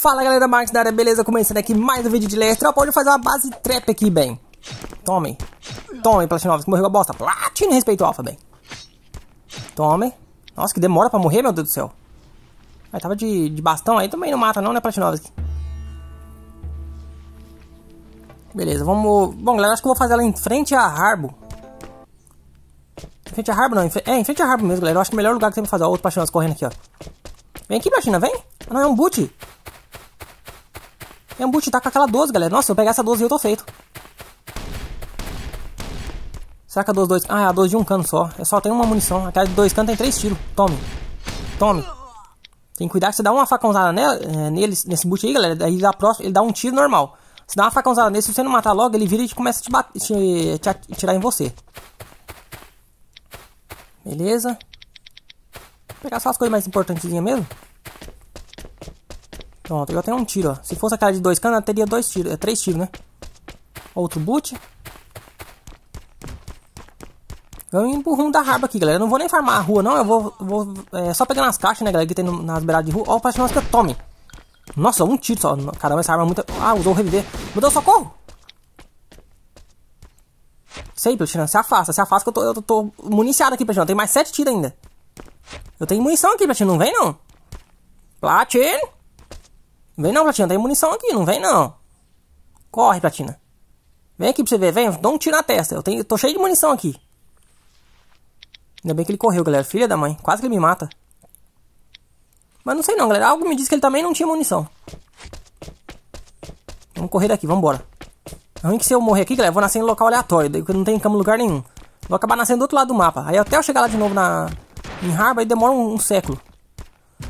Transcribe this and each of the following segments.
Fala galera, Marcos da área, beleza? Começando aqui mais um vídeo de Lestral. Pode fazer uma base trap aqui, bem. Tome. Tome, que morreu a bosta. Platino respeito alfa, bem. Tome. Nossa, que demora pra morrer, meu Deus do céu. Mas tava de, de bastão aí, também não mata não, né, Platinovski? Beleza, vamos... Bom, galera, acho que eu vou fazer ela em frente a Harbo. Em frente a Harbo não, é, em frente a Harbo mesmo, galera. Eu acho que é o melhor lugar que tem pra fazer. Ó, outro Platinovski correndo aqui, ó. Vem aqui, Platina, vem. Ah, não, é um boot. É um boot, tá com aquela 12, galera. Nossa, se eu pegar essa 12 eu tô feito. Será que a 12, 2... Ah, é a 12 de um cano só. É só tem uma munição. Aquela de dois canos tem três tiros. Tome. Tome. Tem que cuidar que você dá uma facãozada nela, é, nele, nesse boot aí, galera. Daí ele dá um tiro normal. Se dá uma facãozada nele, se você não matar logo, ele vira e começa a te, bater, te, te atirar em você. Beleza. Vou pegar só as coisas mais importantes mesmo. Pronto, já tem um tiro, ó. Se fosse aquela de dois canos, teria dois tiros. É três tiros, né? Outro boot. Vamos empurrar um da raba aqui, galera. Eu não vou nem farmar a rua, não. Eu vou, vou é, só pegar nas caixas, né, galera, que tem no, nas beiradas de rua. Ó, parece que eu tome. Nossa, um tiro só. Caramba, essa arma é muito... Ah, usou o reviver. Meu Deus, socorro! Sei, Platina, se afasta, se afasta que eu tô, eu tô municiado aqui, Platina. Tem mais sete tiros ainda. Eu tenho munição aqui, Platina. Não vem, não? Platina! Vem não, Platina, tem munição aqui, não vem não. Corre, Platina. Vem aqui pra você ver, vem, dá um tiro na testa. Eu, tenho, tô cheio de munição aqui. Ainda bem que ele correu, galera. Filha da mãe, quase que ele me mata. Mas não sei não, galera. Algo me diz que ele também não tinha munição. Vamos correr daqui, vambora. É ruim que se eu morrer aqui, galera, eu vou nascer em local aleatório, daí eu não tenho cama lugar nenhum. Vou acabar nascendo do outro lado do mapa. Aí até eu chegar lá de novo na, em Harbor, aí demora um, um século.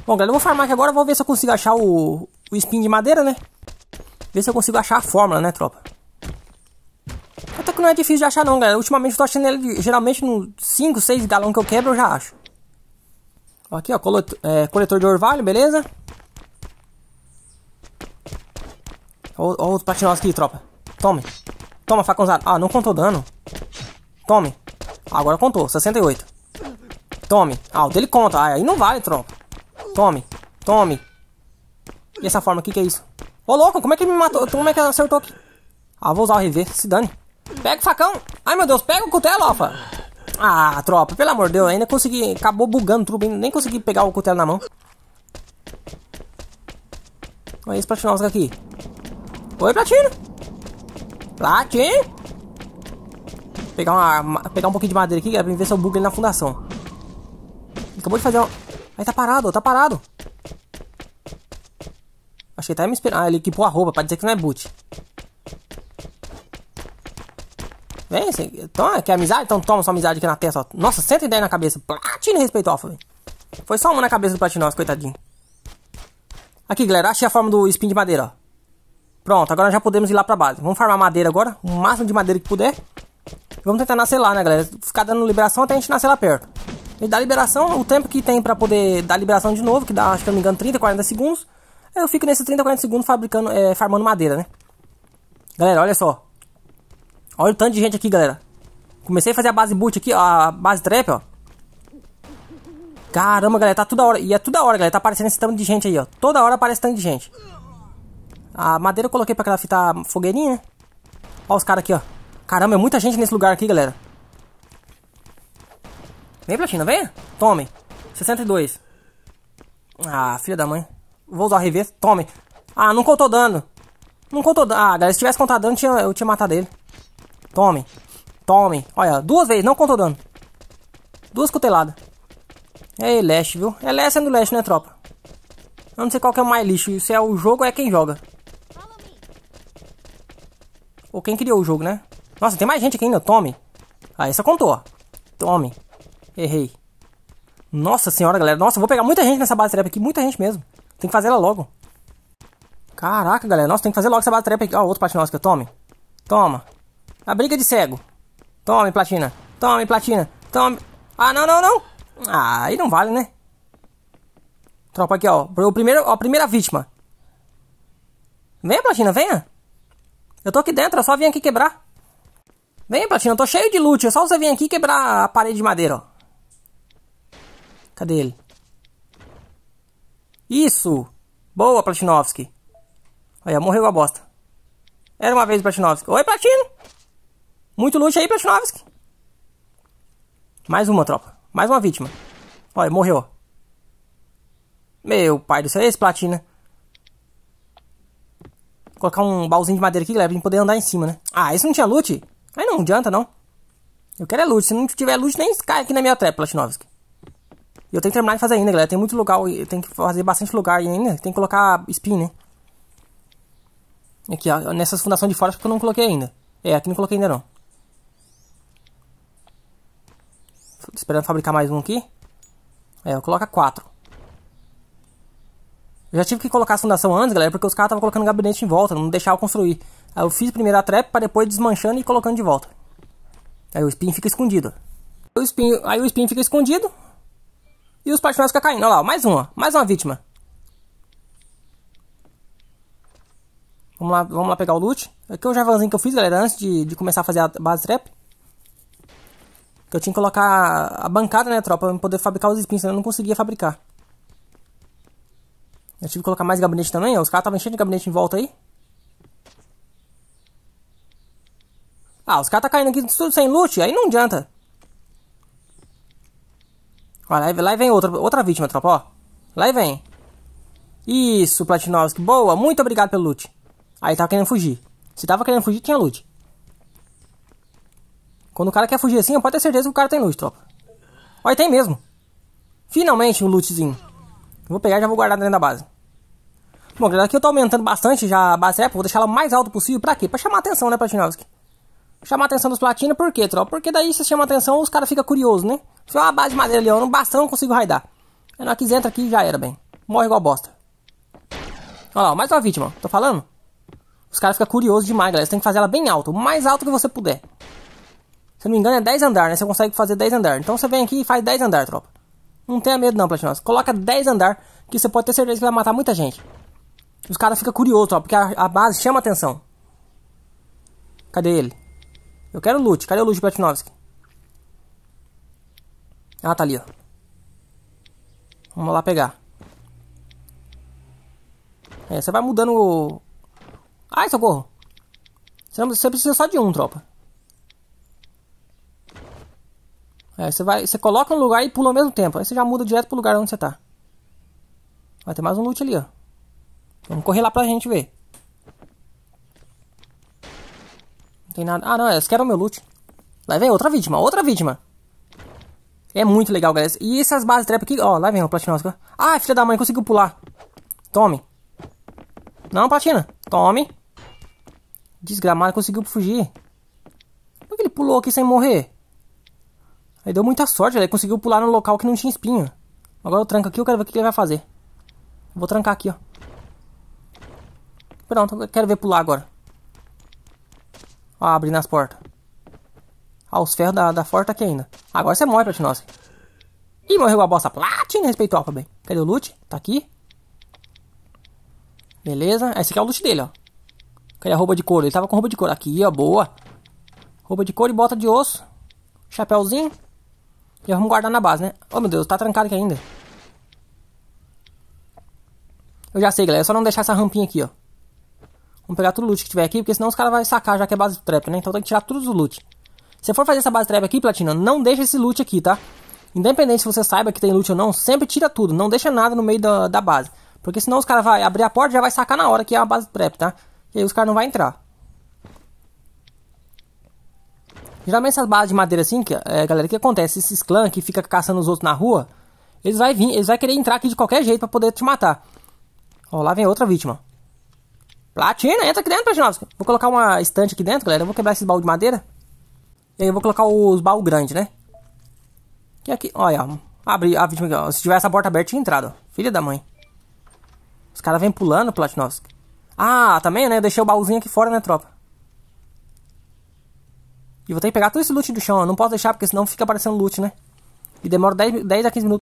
Bom, galera, eu vou farmar aqui agora, vou ver se eu consigo achar o, o espinho de madeira, né? Ver se eu consigo achar a fórmula, né, tropa? Até que não é difícil de achar não, galera. Ultimamente eu tô achando ele, geralmente, nos 5, 6 galões que eu quebro, eu já acho. Aqui, ó, coletor, é, coletor de orvalho, beleza? Olha ó os aqui, tropa. Tome. Toma, facãozada. Ah, não contou dano. Tome. Ah, agora contou, 68. Tome. Ah, o dele conta. Ah, aí não vale, tropa. Tome. Tome. E essa forma, aqui que, é isso? Ô louco, como é que me matou? Como é que ela acertou aqui? Ah, vou usar o rever, se dane. Pega o facão. Ai, meu Deus, pega o cutelo, Alfa. Ah, tropa, pelo amor de Deus, ainda consegui... Acabou bugando tudo bem, nem consegui pegar o cutelo na mão. Olha esse platinoso aqui. Oi, platino. Platino. Pegar, uma, pegar um pouquinho de madeira aqui, pra ver se eu bugo ele na fundação. Acabou de fazer um... Aí tá parado, tá parado. Acho que ele tá me esperando. Ah, ele equipou a roupa pra dizer que não é boot. Vem, cê... então, quer amizade? Então toma sua amizade aqui na testa. Ó. Nossa, 110 na cabeça. Platina respeito alfa, Foi só uma na cabeça do Platinós, coitadinho. Aqui, galera, achei a forma do spin de madeira, ó. Pronto, agora já podemos ir lá pra base. Vamos farmar madeira agora, o máximo de madeira que puder. E vamos tentar nascer lá, né, galera? Ficar dando liberação até a gente nascer lá perto. E dá liberação, o tempo que tem pra poder dar liberação de novo, que dá, acho que eu não me engano, 30, 40 segundos. Aí eu fico nesses 30, 40 segundos fabricando, é, farmando madeira, né? Galera, olha só. Olha o tanto de gente aqui, galera. Comecei a fazer a base boot aqui, ó, a base trap, ó. Caramba, galera, tá toda hora. E é toda hora, galera, tá aparecendo esse tanto de gente aí, ó. Toda hora aparece tanto de gente. A madeira eu coloquei pra craftar fogueirinha, né? Ó os caras aqui, ó. Caramba, é muita gente nesse lugar aqui, galera. Vem, Platina, vem. Tome. 62. Ah, filha da mãe. Vou usar o revés. Tome. Ah, não contou dano. Não contou dano. Ah, galera, se tivesse contado dano, eu tinha, eu tinha matado ele. Tome. Tome. Olha, duas vezes, não contou dano. Duas cuteladas. É leste, viu? É leste sendo leste, né, tropa? Eu não sei qual que é o mais lixo. Isso é o jogo é quem joga. Ou quem criou o jogo, né? Nossa, tem mais gente aqui ainda. Tome. Ah, essa contou, ó. Tome. Errei. Nossa senhora, galera. Nossa, eu vou pegar muita gente nessa base trap aqui. Muita gente mesmo. Tem que fazer ela logo. Caraca, galera. Nossa, tem que fazer logo essa batalha aqui. Ó, outro platinosca. Tome. Toma. A briga de cego. Tome, platina. Tome, platina. Tome. Ah, não, não, não. Ah, aí não vale, né? Tropa aqui, ó. O primeiro, ó, a primeira vítima. Venha, platina, venha. Eu tô aqui dentro, eu só vim aqui quebrar. Vem platina, eu tô cheio de loot. É só você vir aqui quebrar a parede de madeira, ó. Cadê ele? Isso! Boa, Platinovski. Olha, morreu a bosta. Era uma vez o Platinovski. Oi, Platino! Muito loot aí, Platinovski. Mais uma, tropa. Mais uma vítima. Olha, morreu. Meu pai do céu, esse Platina. Vou colocar um baúzinho de madeira aqui, galera, pra gente poder andar em cima, né? Ah, isso não tinha loot? Aí não, não adianta, não. Eu quero é loot. Se não tiver loot, nem cai aqui na minha trap, Platinovski. E eu tenho que terminar de fazer ainda, galera. Tem muito lugar, tem que fazer bastante lugar ainda. Tem que colocar spin, né? Aqui, ó, nessas fundações de fora porque eu não coloquei ainda. É, aqui não coloquei ainda não. Tô esperando fabricar mais um aqui. É, eu coloco quatro. Eu já tive que colocar a fundação antes, galera, porque os caras estavam colocando gabinete em volta, não deixavam construir. Aí eu fiz primeiro a trap para depois desmanchando e colocando de volta. Aí o spin fica escondido. O spin, aí o spin fica escondido, e os pais ficam caindo. Olha lá, mais uma. Mais uma vítima. Vamos lá, vamos lá pegar o loot. Aqui é o javanzinho que eu fiz, galera, antes de, de começar a fazer a base trap. Que eu tinha que colocar a bancada, né, tropa, pra poder fabricar os espinhos senão eu não conseguia fabricar. Eu tive que colocar mais gabinete também, ó. Os caras estavam enchendo de gabinete em volta aí. Ah, os caras tá caindo aqui tudo sem loot, aí não adianta. Olha, lá, lá vem outra, outra vítima, tropa, ó. Lá vem. Isso, Platinovski. Boa, muito obrigado pelo loot. Aí tava querendo fugir. Se tava querendo fugir, tinha loot. Quando o cara quer fugir assim, pode ter certeza que o cara tem loot, tropa. Olha, tem mesmo. Finalmente um lootzinho. Vou pegar e já vou guardar dentro da base. Bom, galera, aqui eu tô aumentando bastante já a base Apple. É, vou deixar ela o mais alto possível. Pra quê? Pra chamar a atenção, né, Platinovski? chamar a atenção dos platinos, por quê, tropa? Porque daí se chama a atenção, os caras ficam curiosos, né? Se for uma base de madeira ali, não bastou não consigo raidar. Aí é, nós quis entra aqui já era, bem. Morre igual bosta. Olha lá, mais uma vítima, tô falando? Os caras ficam curiosos demais, galera. Você tem que fazer ela bem alto, o mais alto que você puder. Se não me engano, é 10 andar, né? Você consegue fazer 10 andar. Então você vem aqui e faz 10 andar, tropa. Não tenha medo não, Platinos. Coloca 10 andar, que você pode ter certeza que vai matar muita gente. Os caras ficam curiosos, tropa, porque a, a base chama atenção. Cadê ele? Eu quero loot. Cadê o loot Platinovski? Ah, tá ali, ó. Vamos lá pegar. É, você vai mudando o... Ai, socorro! Você, não, você precisa só de um, tropa. É, você, vai, você coloca um lugar e pula ao mesmo tempo. Aí você já muda direto pro lugar onde você tá. Vai ter mais um loot ali, ó. Vamos correr lá pra gente ver. tem nada. Ah, não, elas é, era o meu loot. Lá vem outra vítima, outra vítima. É muito legal, galera. E essas bases trap aqui, ó, lá vem o platinão. Ah, filha da mãe, conseguiu pular. Tome. Não, platina. Tome. Desgramado, conseguiu fugir. Como que ele pulou aqui sem morrer? Aí deu muita sorte, ele conseguiu pular no local que não tinha espinho. Agora eu tranco aqui, eu quero ver o que ele vai fazer. Vou trancar aqui, ó. Pronto, eu quero ver pular agora. Ó, abrindo as portas. Ó, os ferros da, da porta aqui ainda. Agora você morre, Platinose. Ih, morreu a bosta. Platina respeitou, Alpha bem. Cadê o loot? Tá aqui. Beleza. Esse aqui é o loot dele, ó. Cadê a roupa de couro? Ele tava com roupa de couro. Aqui, ó, boa. Roupa de couro e bota de osso. Chapéuzinho. E vamos guardar na base, né? Oh, meu Deus, tá trancado aqui ainda. Eu já sei, galera. É só não deixar essa rampinha aqui, ó. Vamos pegar tudo o loot que tiver aqui, porque senão os caras vão sacar já que é base de trap, né? Então tem que tirar tudo do loot. Se for fazer essa base trap aqui, Platina, não deixa esse loot aqui, tá? Independente se você saiba que tem loot ou não, sempre tira tudo. Não deixa nada no meio da, da base. Porque senão os caras vão abrir a porta e já vai sacar na hora que é a base de trap, tá? E aí os caras não vão entrar. Geralmente essas bases de madeira assim, que, é, galera, o que acontece? Esses clãs que fica caçando os outros na rua, eles vai vir, eles vai querer entrar aqui de qualquer jeito para poder te matar. Ó, lá vem outra vítima. Platina, entra aqui dentro, Platinovski. Vou colocar uma estante aqui dentro, galera. Eu vou quebrar esses baús de madeira. E aí eu vou colocar os baús grandes, né? E aqui, olha, abre a vítima aqui, ó. Se tiver essa porta aberta, tinha entrado, ó. Filha da mãe. Os caras vêm pulando, Platinovski. Ah, também, tá né? Eu deixei o baúzinho aqui fora, né, tropa? E vou ter que pegar todo esse loot do chão, ó. Não posso deixar, porque senão fica aparecendo loot, né? E demora 10, 10 a 15 minutos.